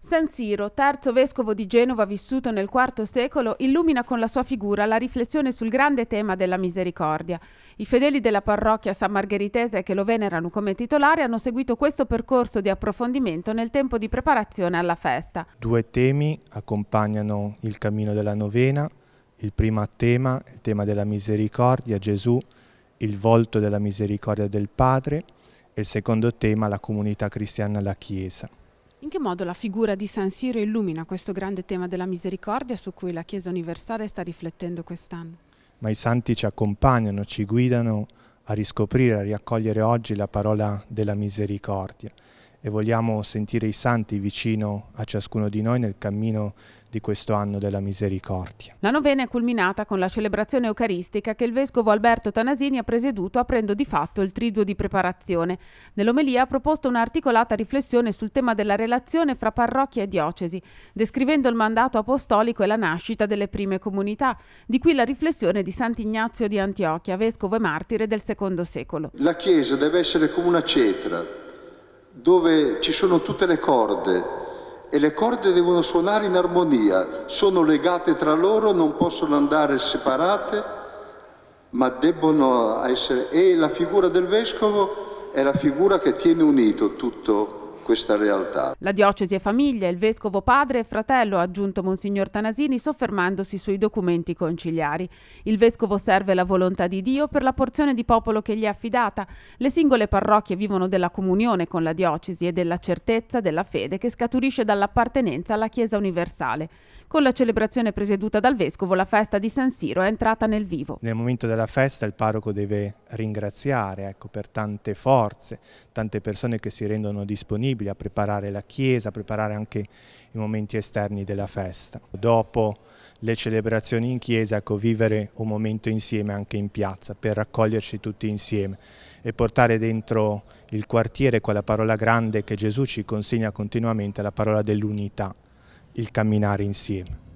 San Siro, terzo vescovo di Genova vissuto nel IV secolo, illumina con la sua figura la riflessione sul grande tema della misericordia. I fedeli della parrocchia San Margheritese che lo venerano come titolare hanno seguito questo percorso di approfondimento nel tempo di preparazione alla festa. Due temi accompagnano il cammino della novena, il primo tema, il tema della misericordia, Gesù, il volto della misericordia del Padre, e il secondo tema, la comunità cristiana, la Chiesa. In che modo la figura di San Siro illumina questo grande tema della misericordia su cui la Chiesa universale sta riflettendo quest'anno? Ma i santi ci accompagnano, ci guidano a riscoprire, a riaccogliere oggi la parola della misericordia e vogliamo sentire i santi vicino a ciascuno di noi nel cammino di questo anno della misericordia. La novena è culminata con la celebrazione eucaristica che il vescovo Alberto Tanasini ha presieduto aprendo di fatto il triduo di preparazione. Nell'omelia ha proposto un'articolata riflessione sul tema della relazione fra parrocchia e diocesi, descrivendo il mandato apostolico e la nascita delle prime comunità, di cui la riflessione di Sant'Ignazio di Antiochia, vescovo e martire del secondo secolo. La Chiesa deve essere come una cetra dove ci sono tutte le corde e le corde devono suonare in armonia, sono legate tra loro, non possono andare separate, ma debbono essere... E la figura del vescovo è la figura che tiene unito tutto questa realtà. La diocesi è famiglia, il vescovo padre e fratello, ha aggiunto Monsignor Tanasini soffermandosi sui documenti conciliari. Il vescovo serve la volontà di Dio per la porzione di popolo che gli è affidata. Le singole parrocchie vivono della comunione con la diocesi e della certezza della fede che scaturisce dall'appartenenza alla Chiesa universale. Con la celebrazione presieduta dal vescovo la festa di San Siro è entrata nel vivo. Nel momento della festa il parroco deve ringraziare ecco, per tante forze, tante persone che si rendono disponibili disponibili a preparare la chiesa, a preparare anche i momenti esterni della festa. Dopo le celebrazioni in chiesa, ecco, vivere un momento insieme anche in piazza per raccoglierci tutti insieme e portare dentro il quartiere quella parola grande che Gesù ci consegna continuamente, la parola dell'unità, il camminare insieme.